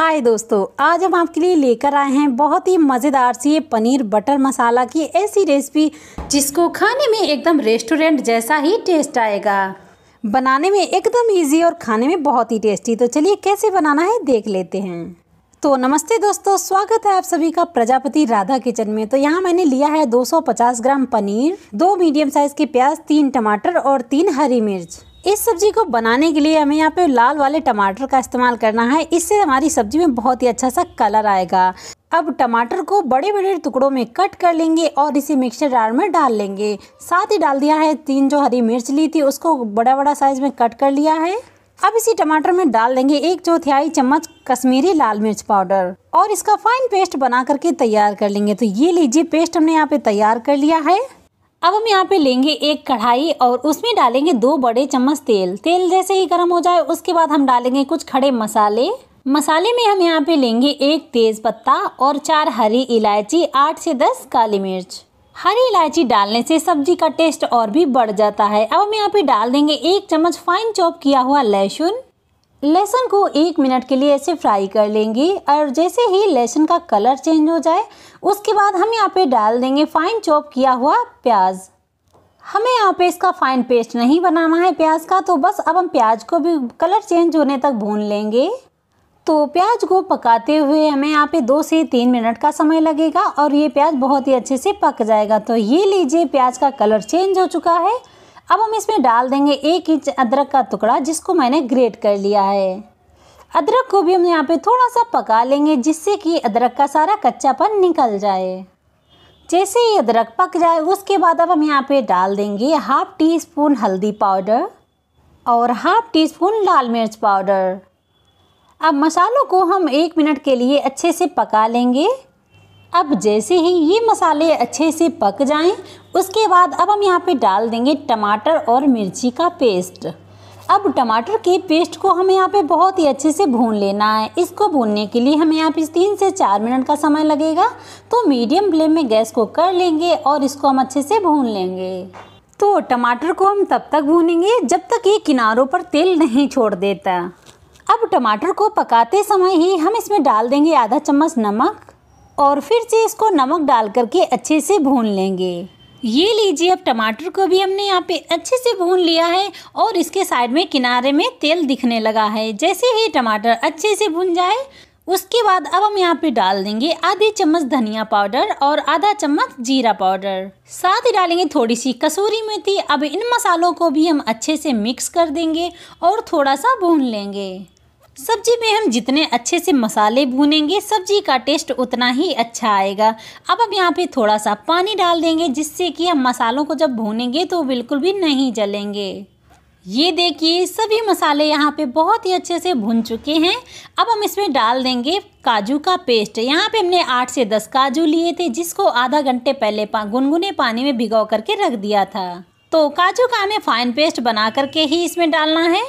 हाय दोस्तों आज हम आपके लिए लेकर आए हैं बहुत ही मज़ेदार सी ये पनीर बटर मसाला की ऐसी रेसिपी जिसको खाने में एकदम रेस्टोरेंट जैसा ही टेस्ट आएगा बनाने में एकदम इजी और खाने में बहुत ही टेस्टी तो चलिए कैसे बनाना है देख लेते हैं तो नमस्ते दोस्तों स्वागत है आप सभी का प्रजापति राधा किचन में तो यहाँ मैंने लिया है दो ग्राम पनीर दो मीडियम साइज़ के प्याज तीन टमाटर और तीन हरी मिर्च इस सब्ज़ी को बनाने के लिए हमें यहाँ पे लाल वाले टमाटर का इस्तेमाल करना है इससे हमारी सब्ज़ी में बहुत ही अच्छा सा कलर आएगा अब टमाटर को बड़े बड़े टुकड़ों में कट कर लेंगे और इसे मिक्सर जार में डाल लेंगे साथ ही डाल दिया है तीन जो हरी मिर्च ली थी उसको बड़ा बड़ा साइज़ में कट कर लिया है अब इसी टमाटर में डाल देंगे एक चौथाई चम्मच कश्मीरी लाल मिर्च पाउडर और इसका फाइन पेस्ट बना करके तैयार कर लेंगे तो ये लीजिए पेस्ट हमने यहाँ पे तैयार कर लिया है अब हम यहाँ पे लेंगे एक कढ़ाई और उसमें डालेंगे दो बड़े चम्मच तेल तेल जैसे ही गर्म हो जाए उसके बाद हम डालेंगे कुछ खड़े मसाले मसाले में हम यहाँ पे लेंगे एक तेज़ पत्ता और चार हरी इलायची आठ से दस काली मिर्च हरी इलायची डालने से सब्जी का टेस्ट और भी बढ़ जाता है अब हम यहाँ पे डाल देंगे एक चम्मच फाइन चॉप किया हुआ लहसुन लहसुन को एक मिनट के लिए ऐसे फ्राई कर लेंगे और जैसे ही लहसुन का कलर चेंज हो जाए उसके बाद हम यहाँ पे डाल देंगे फाइन चॉप किया हुआ प्याज हमें यहाँ पे इसका फाइन पेस्ट नहीं बनाना है प्याज का तो बस अब हम प्याज को भी कलर चेंज होने तक भून लेंगे तो प्याज को पकाते हुए हमें यहाँ पे दो से तीन मिनट का समय लगेगा और ये प्याज बहुत ही अच्छे से पक जाएगा तो ये लीजिए प्याज का कलर चेंज हो चुका है अब हम इसमें डाल देंगे एक इंच अदरक का टुकड़ा जिसको मैंने ग्रेट कर लिया है अदरक को भी हम यहाँ पे थोड़ा सा पका लेंगे जिससे कि अदरक का सारा कच्चापन निकल जाए जैसे ही अदरक पक जाए उसके बाद अब हम यहाँ पे डाल देंगे हाफ़ टी स्पून हल्दी पाउडर और हाफ़ टी स्पून लाल मिर्च पाउडर अब मसालों को हम एक मिनट के लिए अच्छे से पका लेंगे अब जैसे ही ये मसाले अच्छे से पक जाएं उसके बाद अब हम यहाँ पे डाल देंगे टमाटर और मिर्ची का पेस्ट अब टमाटर के पेस्ट को हमें यहाँ पे बहुत ही अच्छे से भून लेना है इसको भूनने के लिए हमें यहाँ पे तीन से चार मिनट का समय लगेगा तो मीडियम फ्लेम में गैस को कर लेंगे और इसको हम अच्छे से भून लेंगे तो टमाटर को हम तब तक भूनेंगे जब तक ये किनारों पर तेल नहीं छोड़ देता अब टमाटर को पकाते समय ही हम इसमें डाल देंगे आधा चम्मच नमक और फिर से इसको नमक डाल करके अच्छे से भून लेंगे ये लीजिए अब टमाटर को भी हमने यहाँ पे अच्छे से भून लिया है और इसके साइड में किनारे में तेल दिखने लगा है जैसे ही टमाटर अच्छे से भून जाए उसके बाद अब हम यहाँ पे डाल देंगे आधे चम्मच धनिया पाउडर और आधा चम्मच जीरा पाउडर साथ ही डालेंगे थोड़ी सी कसूरी मेथी अब इन मसालों को भी हम अच्छे से मिक्स कर देंगे और थोड़ा सा भून लेंगे सब्जी में हम जितने अच्छे से मसाले भूनेंगे सब्जी का टेस्ट उतना ही अच्छा आएगा अब हम यहाँ पे थोड़ा सा पानी डाल देंगे जिससे कि हम मसालों को जब भूनेंगे तो बिल्कुल भी नहीं जलेंगे ये देखिए सभी मसाले यहाँ पे बहुत ही अच्छे से भुन चुके हैं अब हम इसमें डाल देंगे काजू का पेस्ट यहाँ पे हमने आठ से दस काजू लिए थे जिसको आधा घंटे पहले पा, गुनगुने पानी में भिगो करके रख दिया था तो काजू का हमें फाइन पेस्ट बना करके ही इसमें डालना है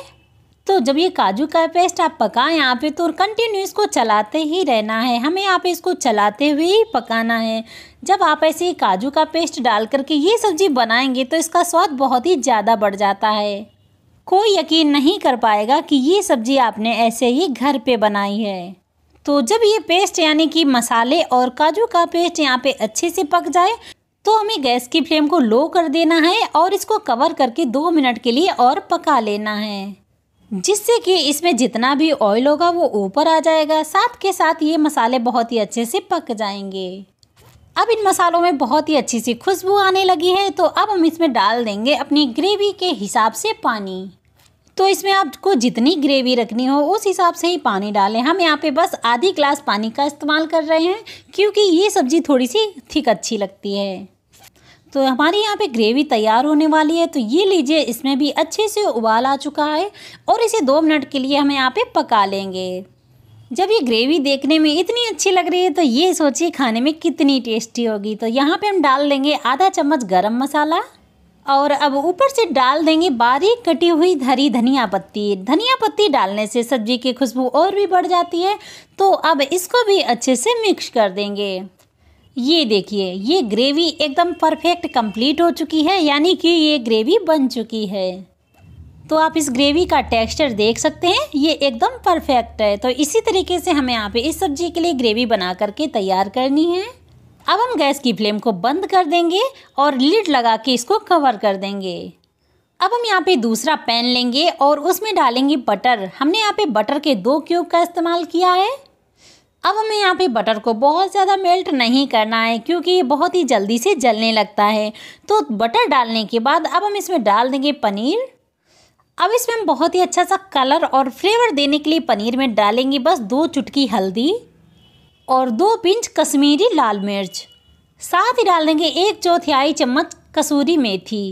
तो जब ये काजू का पेस्ट आप पकाएं यहाँ पे तो और कंटिन्यू इसको चलाते ही रहना है हमें यहाँ पे इसको चलाते हुए ही पकाना है जब आप ऐसे ही काजू का पेस्ट डाल करके ये सब्ज़ी बनाएंगे तो इसका स्वाद बहुत ही ज़्यादा बढ़ जाता है कोई यकीन नहीं कर पाएगा कि ये सब्ज़ी आपने ऐसे ही घर पर बनाई है तो जब ये पेस्ट यानी कि मसाले और काजू का पेस्ट यहाँ पे अच्छे से पक जाए तो हमें गैस की फ्लेम को लो कर देना है और इसको कवर करके दो मिनट के लिए और पका लेना है जिससे कि इसमें जितना भी ऑयल होगा वो ऊपर आ जाएगा साथ के साथ ये मसाले बहुत ही अच्छे से पक जाएंगे अब इन मसालों में बहुत ही अच्छी सी खुशबू आने लगी है तो अब हम इसमें डाल देंगे अपनी ग्रेवी के हिसाब से पानी तो इसमें आपको जितनी ग्रेवी रखनी हो उस हिसाब से ही पानी डालें हम यहाँ पे बस आधी ग्लास पानी का इस्तेमाल कर रहे हैं क्योंकि ये सब्ज़ी थोड़ी सी थिक अच्छी लगती है तो हमारे यहाँ पे ग्रेवी तैयार होने वाली है तो ये लीजिए इसमें भी अच्छे से उबाल आ चुका है और इसे दो मिनट के लिए हम यहाँ पे पका लेंगे जब ये ग्रेवी देखने में इतनी अच्छी लग रही है तो ये सोचिए खाने में कितनी टेस्टी होगी तो यहाँ पे हम डाल देंगे आधा चम्मच गरम मसाला और अब ऊपर से डाल देंगे बारीक कटी हुई हरी धनिया पत्ती धनिया पत्ती डालने से सब्जी की खुशबू और भी बढ़ जाती है तो अब इसको भी अच्छे से मिक्स कर देंगे ये देखिए ये ग्रेवी एकदम परफेक्ट कंप्लीट हो चुकी है यानी कि ये ग्रेवी बन चुकी है तो आप इस ग्रेवी का टेक्सचर देख सकते हैं ये एकदम परफेक्ट है तो इसी तरीके से हमें यहाँ पे इस सब्जी के लिए ग्रेवी बना करके तैयार करनी है अब हम गैस की फ्लेम को बंद कर देंगे और लिड लगा के इसको कवर कर देंगे अब हम यहाँ पे दूसरा पैन लेंगे और उसमें डालेंगे बटर हमने यहाँ पे बटर के दो क्यूब का इस्तेमाल किया है अब हमें यहाँ पे बटर को बहुत ज़्यादा मेल्ट नहीं करना है क्योंकि ये बहुत ही जल्दी से जलने लगता है तो बटर डालने के बाद अब हम इसमें डाल देंगे पनीर अब इसमें हम बहुत ही अच्छा सा कलर और फ्लेवर देने के लिए पनीर में डालेंगे बस दो चुटकी हल्दी और दो पिंच कश्मीरी लाल मिर्च साथ ही डाल देंगे एक चौथाई चम्मच कसूरी मेथी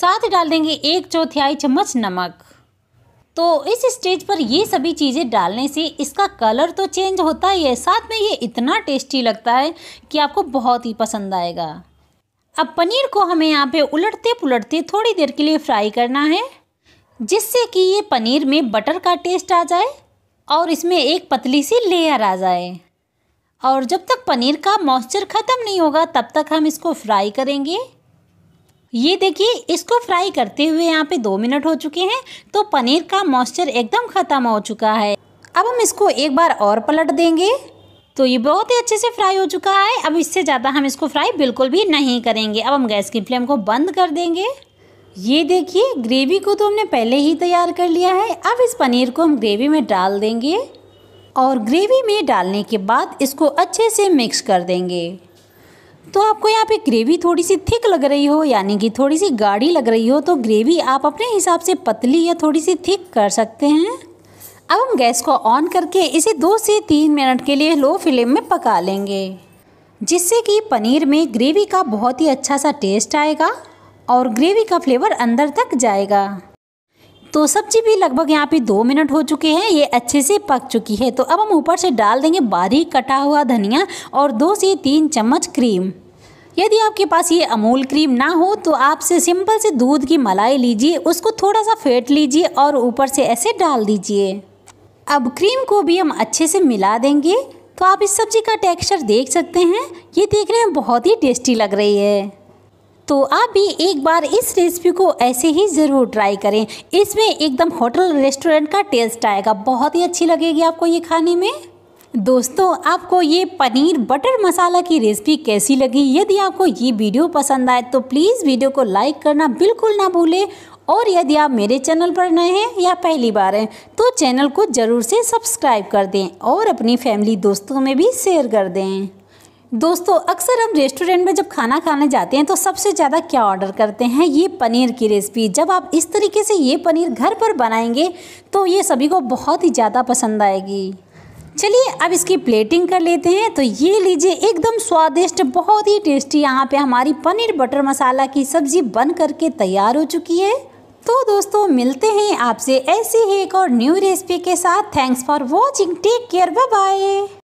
साथ ही डाल देंगे एक चौथाई चम्मच नमक तो इस स्टेज पर ये सभी चीज़ें डालने से इसका कलर तो चेंज होता ही है साथ में ये इतना टेस्टी लगता है कि आपको बहुत ही पसंद आएगा अब पनीर को हमें यहाँ पे उलटते पुलटते थोड़ी देर के लिए फ्राई करना है जिससे कि ये पनीर में बटर का टेस्ट आ जाए और इसमें एक पतली सी लेयर आ जाए और जब तक पनीर का मॉइस्चर ख़त्म नहीं होगा तब तक हम इसको फ्राई करेंगे ये देखिए इसको फ्राई करते हुए यहाँ पे दो मिनट हो चुके हैं तो पनीर का मॉइस्चर एकदम ख़त्म हो चुका है अब हम इसको एक बार और पलट देंगे तो ये बहुत ही अच्छे से फ्राई हो चुका है अब इससे ज़्यादा हम इसको फ्राई बिल्कुल भी नहीं करेंगे अब हम गैस की फ्लेम को बंद कर देंगे ये देखिए ग्रेवी को तो हमने पहले ही तैयार कर लिया है अब इस पनीर को हम ग्रेवी में डाल देंगे और ग्रेवी में डालने के बाद इसको अच्छे से मिक्स कर देंगे तो आपको यहाँ पे ग्रेवी थोड़ी सी थिक लग रही हो यानी कि थोड़ी सी गाढ़ी लग रही हो तो ग्रेवी आप अपने हिसाब से पतली या थोड़ी सी थिक कर सकते हैं अब हम गैस को ऑन करके इसे दो से तीन मिनट के लिए लो फ्लेम में पका लेंगे जिससे कि पनीर में ग्रेवी का बहुत ही अच्छा सा टेस्ट आएगा और ग्रेवी का फ्लेवर अंदर तक जाएगा तो सब्जी भी लगभग यहाँ पे दो मिनट हो चुके हैं ये अच्छे से पक चुकी है तो अब हम ऊपर से डाल देंगे बारीक कटा हुआ धनिया और दो से तीन चम्मच क्रीम यदि आपके पास ये अमूल क्रीम ना हो तो आपसे सिंपल से दूध की मलाई लीजिए उसको थोड़ा सा फेंट लीजिए और ऊपर से ऐसे डाल दीजिए अब क्रीम को भी हम अच्छे से मिला देंगे तो आप इस सब्ज़ी का टेक्सचर देख सकते हैं ये देखने में बहुत ही टेस्टी लग रही है तो आप भी एक बार इस रेसिपी को ऐसे ही ज़रूर ट्राई करें इसमें एकदम होटल रेस्टोरेंट का टेस्ट आएगा बहुत ही अच्छी लगेगी आपको ये खाने में दोस्तों आपको ये पनीर बटर मसाला की रेसिपी कैसी लगी यदि आपको ये वीडियो पसंद आए तो प्लीज़ वीडियो को लाइक करना बिल्कुल ना भूलें और यदि आप मेरे चैनल पर नए हैं या पहली बार हैं तो चैनल को ज़रूर से सब्सक्राइब कर दें और अपनी फैमिली दोस्तों में भी शेयर कर दें दोस्तों अक्सर हम रेस्टोरेंट में जब खाना खाने जाते हैं तो सबसे ज़्यादा क्या ऑर्डर करते हैं ये पनीर की रेसिपी जब आप इस तरीके से ये पनीर घर पर बनाएंगे तो ये सभी को बहुत ही ज़्यादा पसंद आएगी चलिए अब इसकी प्लेटिंग कर लेते हैं तो ये लीजिए एकदम स्वादिष्ट बहुत ही टेस्टी यहाँ पर हमारी पनीर बटर मसाला की सब्ज़ी बन करके तैयार हो चुकी है तो दोस्तों मिलते हैं आपसे ऐसी ही एक और न्यू रेसिपी के साथ thanks for watching take care bye bye